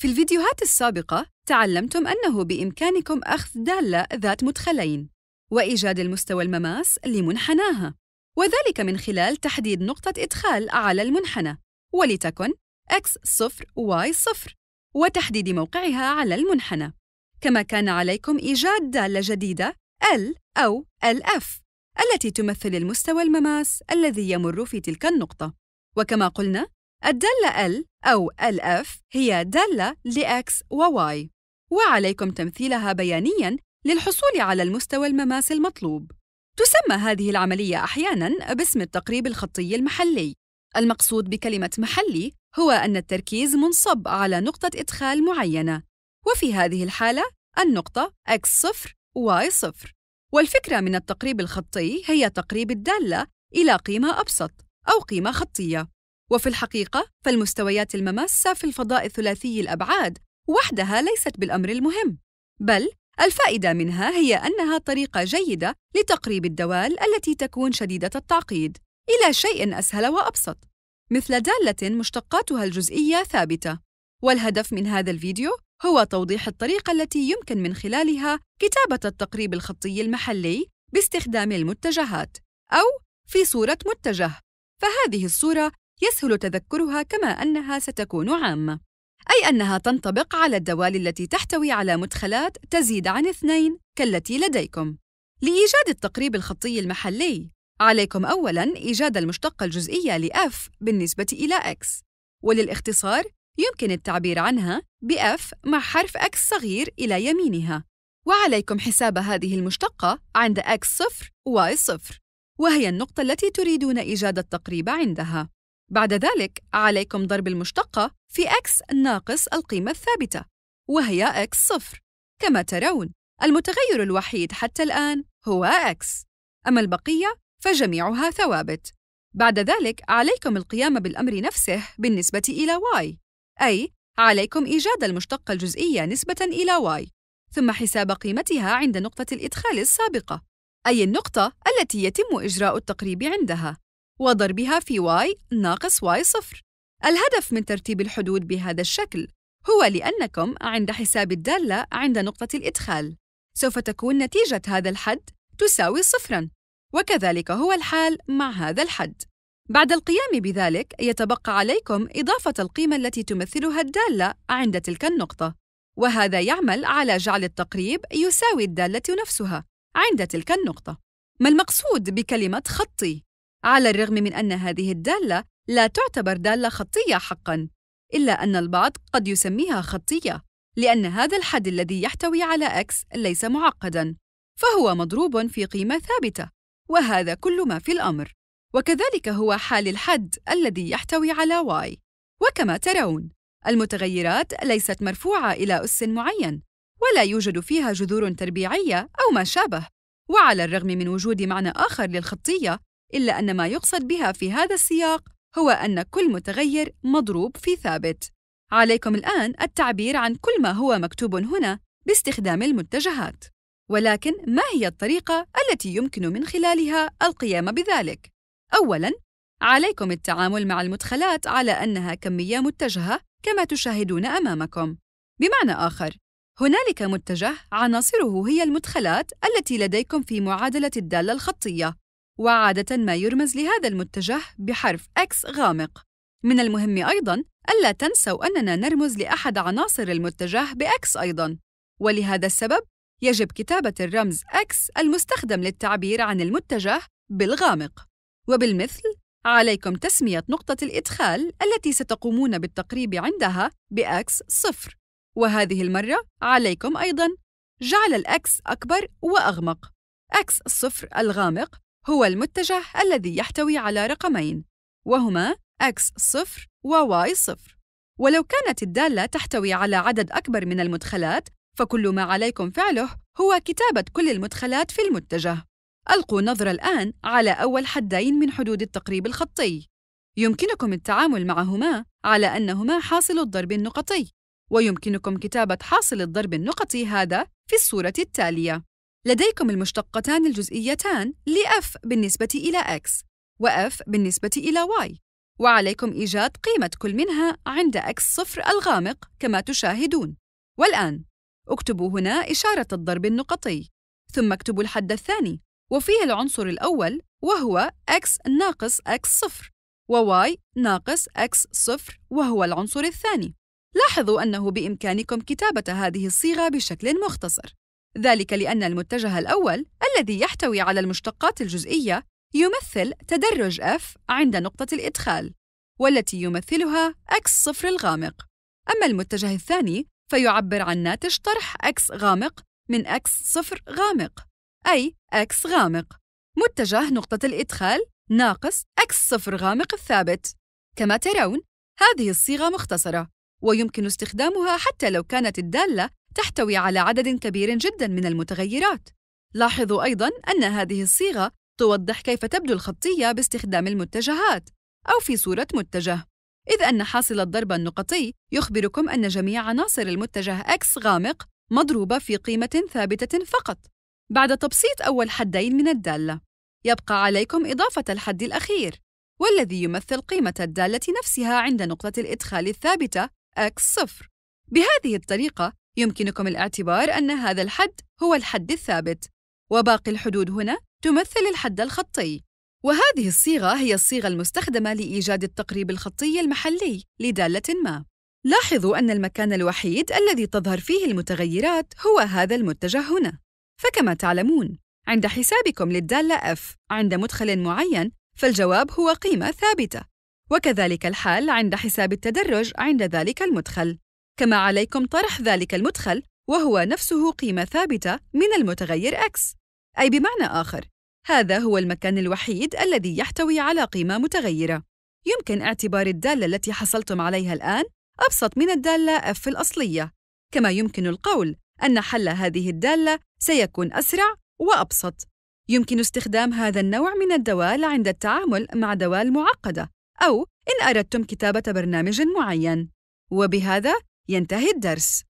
في الفيديوهات السابقة تعلمتم أنه بإمكانكم أخذ دالة ذات مدخلين وإيجاد المستوى المماس لمنحناها وذلك من خلال تحديد نقطة إدخال على المنحنى ولتكن x صفر y صفر وتحديد موقعها على المنحنى كما كان عليكم إيجاد دالة جديدة L أو LF التي تمثل المستوى المماس الذي يمر في تلك النقطة وكما قلنا الدالة L أو LF هي دالة لX وY وعليكم تمثيلها بيانياً للحصول على المستوى المماس المطلوب تسمى هذه العملية أحياناً باسم التقريب الخطي المحلي المقصود بكلمة محلي هو أن التركيز منصب على نقطة إدخال معينة وفي هذه الحالة النقطة X0 Y0 والفكرة من التقريب الخطي هي تقريب الدالة إلى قيمة أبسط أو قيمة خطية وفي الحقيقة فالمستويات المماسة في الفضاء الثلاثي الأبعاد وحدها ليست بالأمر المهم، بل الفائدة منها هي أنها طريقة جيدة لتقريب الدوال التي تكون شديدة التعقيد إلى شيء أسهل وأبسط، مثل دالة مشتقاتها الجزئية ثابتة. والهدف من هذا الفيديو هو توضيح الطريقة التي يمكن من خلالها كتابة التقريب الخطي المحلي باستخدام المتجهات أو في صورة متجه، فهذه الصورة يسهل تذكرها كما أنها ستكون عامة أي أنها تنطبق على الدوال التي تحتوي على مدخلات تزيد عن اثنين كالتي لديكم لإيجاد التقريب الخطي المحلي عليكم أولاً إيجاد المشتقة الجزئية لـ f بالنسبة إلى x وللاختصار يمكن التعبير عنها بـ f مع حرف x صغير إلى يمينها وعليكم حساب هذه المشتقة عند x صفر y صفر وهي النقطة التي تريدون إيجاد التقريب عندها بعد ذلك عليكم ضرب المشتقة في x ناقص القيمة الثابتة وهي x صفر كما ترون المتغير الوحيد حتى الآن هو x أما البقية فجميعها ثوابت بعد ذلك عليكم القيام بالأمر نفسه بالنسبة إلى y أي عليكم إيجاد المشتقة الجزئية نسبة إلى y ثم حساب قيمتها عند نقطة الإدخال السابقة أي النقطة التي يتم إجراء التقريب عندها وضربها في y ناقص y صفر الهدف من ترتيب الحدود بهذا الشكل هو لأنكم عند حساب الدالة عند نقطة الإدخال سوف تكون نتيجة هذا الحد تساوي صفراً وكذلك هو الحال مع هذا الحد بعد القيام بذلك يتبقى عليكم إضافة القيمة التي تمثلها الدالة عند تلك النقطة وهذا يعمل على جعل التقريب يساوي الدالة نفسها عند تلك النقطة ما المقصود بكلمة خطي؟ على الرغم من أن هذه الدالة لا تعتبر دالة خطية حقًا، إلا أن البعض قد يسميها خطية، لأن هذا الحد الذي يحتوي على x ليس معقدًا، فهو مضروب في قيمة ثابتة، وهذا كل ما في الأمر، وكذلك هو حال الحد الذي يحتوي على y، وكما ترون، المتغيرات ليست مرفوعة إلى أس معين، ولا يوجد فيها جذور تربيعية أو ما شابه، وعلى الرغم من وجود معنى آخر للخطية إلا أن ما يقصد بها في هذا السياق هو أن كل متغير مضروب في ثابت. عليكم الآن التعبير عن كل ما هو مكتوب هنا باستخدام المتجهات. ولكن ما هي الطريقة التي يمكن من خلالها القيام بذلك؟ أولاً، عليكم التعامل مع المدخلات على أنها كمية متجهة كما تشاهدون أمامكم. بمعنى آخر، هنالك متجه عناصره هي المدخلات التي لديكم في معادلة الدالة الخطية، وعادة ما يرمز لهذا المتجه بحرف X غامق من المهم أيضاً ألا تنسوا أننا نرمز لأحد عناصر المتجه بX أيضاً ولهذا السبب يجب كتابة الرمز X المستخدم للتعبير عن المتجه بالغامق وبالمثل عليكم تسمية نقطة الإدخال التي ستقومون بالتقريب عندها بX صفر وهذه المرة عليكم أيضاً جعل الأكس أكبر وأغمق أكس الصفر الغامق هو المتجه الذي يحتوي على رقمين وهما x0 و y0 ولو كانت الدالة تحتوي على عدد أكبر من المدخلات فكل ما عليكم فعله هو كتابة كل المدخلات في المتجه ألقوا نظرة الآن على أول حدين من حدود التقريب الخطي يمكنكم التعامل معهما على أنهما حاصل الضرب النقطي ويمكنكم كتابة حاصل الضرب النقطي هذا في الصورة التالية لديكم المشتقتان الجزئيتان لـ f بالنسبة إلى x وf بالنسبة إلى y وعليكم إيجاد قيمة كل منها عند x صفر الغامق كما تشاهدون والآن اكتبوا هنا إشارة الضرب النقطي ثم اكتبوا الحد الثاني وفيه العنصر الأول وهو x ناقص x صفر و y ناقص x صفر وهو العنصر الثاني لاحظوا أنه بإمكانكم كتابة هذه الصيغة بشكل مختصر ذلك لأن المتجه الأول الذي يحتوي على المشتقات الجزئية يمثل تدرج F عند نقطة الإدخال، والتي يمثلها X صفر الغامق. أما المتجه الثاني فيعبر عن ناتج طرح X غامق من X صفر غامق، أي X غامق. متجه نقطة الإدخال ناقص X صفر غامق الثابت. كما ترون، هذه الصيغة مختصرة، ويمكن استخدامها حتى لو كانت الدالة تحتوي على عدد كبير جدا من المتغيرات لاحظوا أيضا أن هذه الصيغة توضح كيف تبدو الخطية باستخدام المتجهات أو في صورة متجه إذ أن حاصل الضرب النقطي يخبركم أن جميع عناصر المتجه X غامق مضروبة في قيمة ثابتة فقط بعد تبسيط أول حدين من الدالة يبقى عليكم إضافة الحد الأخير والذي يمثل قيمة الدالة نفسها عند نقطة الإدخال الثابتة x صفر بهذه الطريقة يمكنكم الاعتبار أن هذا الحد هو الحد الثابت، وباقي الحدود هنا تمثل الحد الخطي. وهذه الصيغة هي الصيغة المستخدمة لإيجاد التقريب الخطي المحلي لدالة ما. لاحظوا أن المكان الوحيد الذي تظهر فيه المتغيرات هو هذا المتجه هنا. فكما تعلمون، عند حسابكم للدالة F عند مدخل معين، فالجواب هو قيمة ثابتة. وكذلك الحال عند حساب التدرج عند ذلك المدخل. كما عليكم طرح ذلك المدخل وهو نفسه قيمة ثابتة من المتغير x أي بمعنى آخر هذا هو المكان الوحيد الذي يحتوي على قيمة متغيرة يمكن اعتبار الدالة التي حصلتم عليها الآن أبسط من الدالة f الأصلية كما يمكن القول أن حل هذه الدالة سيكون أسرع وأبسط يمكن استخدام هذا النوع من الدوال عند التعامل مع دوال معقدة أو إن أردتم كتابة برنامج معين وبهذا ينتهي الدرس